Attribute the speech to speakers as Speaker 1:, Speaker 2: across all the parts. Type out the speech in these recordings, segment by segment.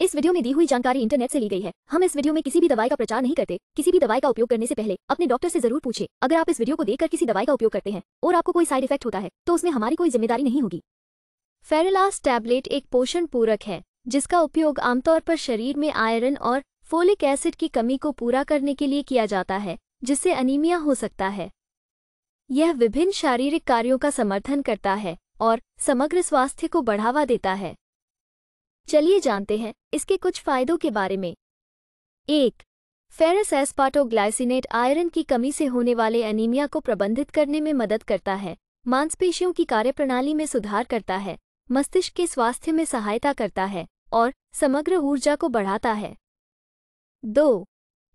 Speaker 1: इस वीडियो में दी हुई जानकारी इंटरनेट से ली गई है हम इस वीडियो में किसी भी दवाई का प्रचार नहीं करते किसी भी दवाई का उपयोग करने से पहले अपने डॉक्टर से जरूर पूछे अगर आप इस वीडियो को देखकर किसी दवाई का उपयोग करते हैं और आपको कोई साइड इफेक्ट होता है तो उसमें हमारी कोई जिम्मेदारी नहीं होगी फेरेलास टैबलेट एक पोषण पूरक है जिसका उपयोग आमतौर पर शरीर में आयरन और फोलिक एसिड की कमी को पूरा करने के लिए किया जाता है जिससे अनिमिया हो सकता है यह विभिन्न शारीरिक कार्यों का समर्थन करता है और समग्र स्वास्थ्य को बढ़ावा देता है चलिए जानते हैं इसके कुछ फायदों के बारे में एक फेरस एस्पाटोग्लाइसिनेट आयरन की कमी से होने वाले एनीमिया को प्रबंधित करने में मदद करता है मांसपेशियों की कार्यप्रणाली में सुधार करता है मस्तिष्क के स्वास्थ्य में सहायता करता है और समग्र ऊर्जा को बढ़ाता है दो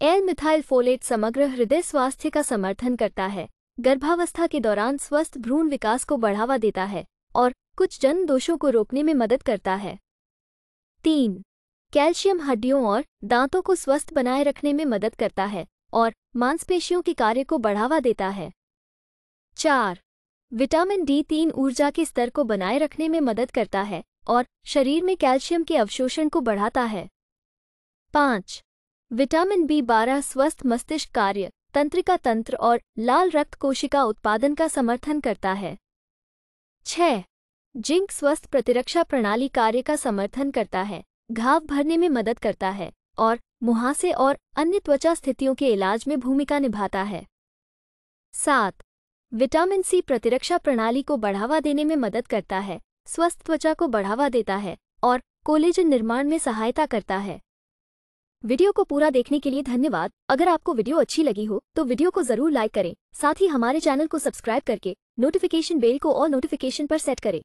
Speaker 1: एल मिथाइल फोलेट समग्र हृदय स्वास्थ्य का समर्थन करता है गर्भावस्था के दौरान स्वस्थ भ्रूण विकास को बढ़ावा देता है और कुछ जन दोषों को रोकने में मदद करता है तीन कैल्शियम हड्डियों और दांतों को स्वस्थ बनाए रखने में मदद करता है और मांसपेशियों के कार्य को बढ़ावा देता है चार विटामिन डी तीन ऊर्जा के स्तर को बनाए रखने में मदद करता है और शरीर में कैल्शियम के अवशोषण को बढ़ाता है पाँच विटामिन बी बारह स्वस्थ मस्तिष्क कार्य तंत्रिका तंत्र और लाल रक्त कोशिका उत्पादन का समर्थन करता है छह जिंक स्वस्थ प्रतिरक्षा प्रणाली कार्य का समर्थन करता है घाव भरने में मदद करता है और मुहासे और अन्य त्वचा स्थितियों के इलाज में भूमिका निभाता है सात विटामिन सी प्रतिरक्षा प्रणाली को बढ़ावा देने में मदद करता है स्वस्थ त्वचा को बढ़ावा देता है और कोलेजन निर्माण में सहायता करता है वीडियो को पूरा देखने के लिए धन्यवाद अगर आपको वीडियो अच्छी लगी हो तो वीडियो को जरूर लाइक करें साथ ही हमारे चैनल को सब्सक्राइब करके नोटिफिकेशन बेल को और नोटिफिकेशन पर सेट करें